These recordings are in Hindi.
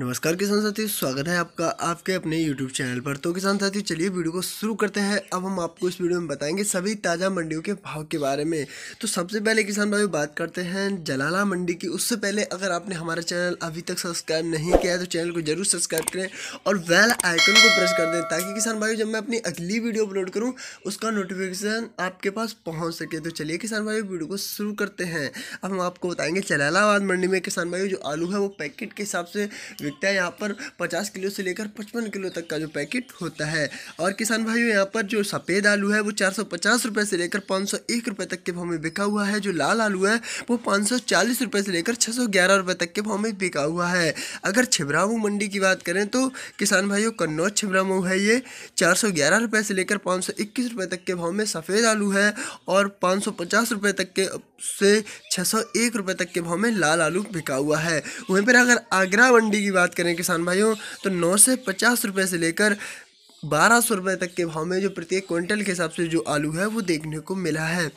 नमस्कार किसान साथियों स्वागत है आपका आपके अपने YouTube चैनल पर तो किसान साथियों चलिए वीडियो को शुरू करते हैं अब हम आपको इस वीडियो में बताएंगे सभी ताज़ा मंडियों के भाव के बारे में तो सबसे पहले किसान भाई बात करते हैं जलाला मंडी की उससे पहले अगर आपने हमारा चैनल अभी तक सब्सक्राइब नहीं किया है तो चैनल को जरूर सब्सक्राइब करें और वेल आइकन को प्रेस कर दें ताकि किसान भाई जब मैं अपनी अगली वीडियो अपलोड करूँ उसका नोटिफिकेशन आपके पास पहुँच सके तो चलिए किसान भाई वीडियो को शुरू करते हैं अब हम आपको बताएंगे जलालाबाद मंडी में किसान भाई जो आलू है वो पैकेट के हिसाब से बिकता है यहाँ पर पचास किलो से लेकर पचपन किलो तक का जो पैकेट होता है और किसान भाइयों यहाँ पर जो सफ़ेद आलू है वो चार सौ पचास से लेकर पाँच सौ एक तक के भाव में बिका हुआ है जो लाल आलू है वो पाँच सौ चालीस से लेकर छः सौ ग्यारह तक के भाव में बिका हुआ है अगर छिबराव मंडी की बात करें तो किसान भाइयों कन्नौज छिबरामऊ है ये चार सौ ग्यारह रुपये से लेकर पाँच सौ इक्कीस रुपये तक के भाव में सफ़ेद आलू है और पाँच सौ पचास रुपये तक के से छः सौ एक रुपये तक के भाव में लाल आलू बिका हुआ है वहीं पर अगर आगरा मंडी की बात करें किसान भाइयों तो नौ से पचास रुपये से लेकर बारह सौ रुपये तक के भाव में जो प्रत्येक क्विंटल के हिसाब से जो आलू है वो देखने को मिला है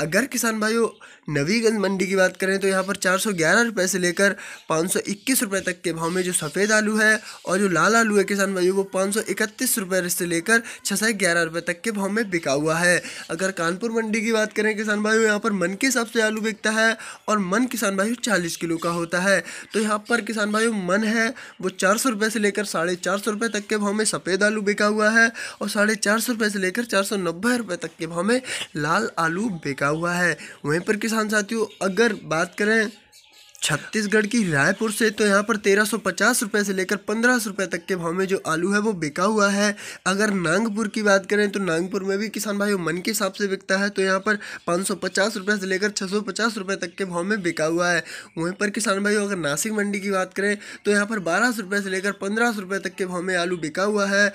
अगर किसान भाइयों नवीगंज मंडी की बात करें तो यहाँ पर चार सौ ग्यारह रुपये से लेकर पाँच सौ इक्कीस रुपये तक के भाव में जो सफ़ेद आलू है और जो लाल आलू है किसान भाइयों वो पाँच सौ इकतीस रुपये से लेकर छः सौ ग्यारह रुपये तक के भाव में बिका हुआ है अगर कानपुर मंडी की बात करें किसान भाइयों यहाँ पर मन के हिसाब से आलू बिकता है और मन किसान भाइयों चालीस किलो का होता है तो यहाँ पर किसान भाइयों मन है वो चार सौ रुपये से लेकर साढ़े चार सौ रुपये तक के भाव में सफ़ेद आलू बिका बिका हुआ है और साढ़े चार सौ रुपये से लेकर चार सौ नब्बे रुपये तक के भाव में लाल आलू बिका हुआ है वहीं पर किसान साथियों अगर बात करें छत्तीसगढ़ की रायपुर से तो यहाँ पर तेरह सौ पचास रुपये से लेकर पंद्रह सौ रुपये तक के भाव में जो आलू है वो बिका हुआ है अगर नागपुर की बात करें तो नागपुर में भी किसान भाइयों मन के हिसाब से बिकता है तो यहाँ पर पाँच सौ पचास रुपये से लेकर छः सौ पचास रुपये तक के भाव में बिका हुआ है वहीं पर किसान भाइयों अगर नासिक मंडी की बात करें तो यहाँ पर बारह सौ रुपये से लेकर पंद्रह सौ रुपये तक के भाव में आलू बिका हुआ है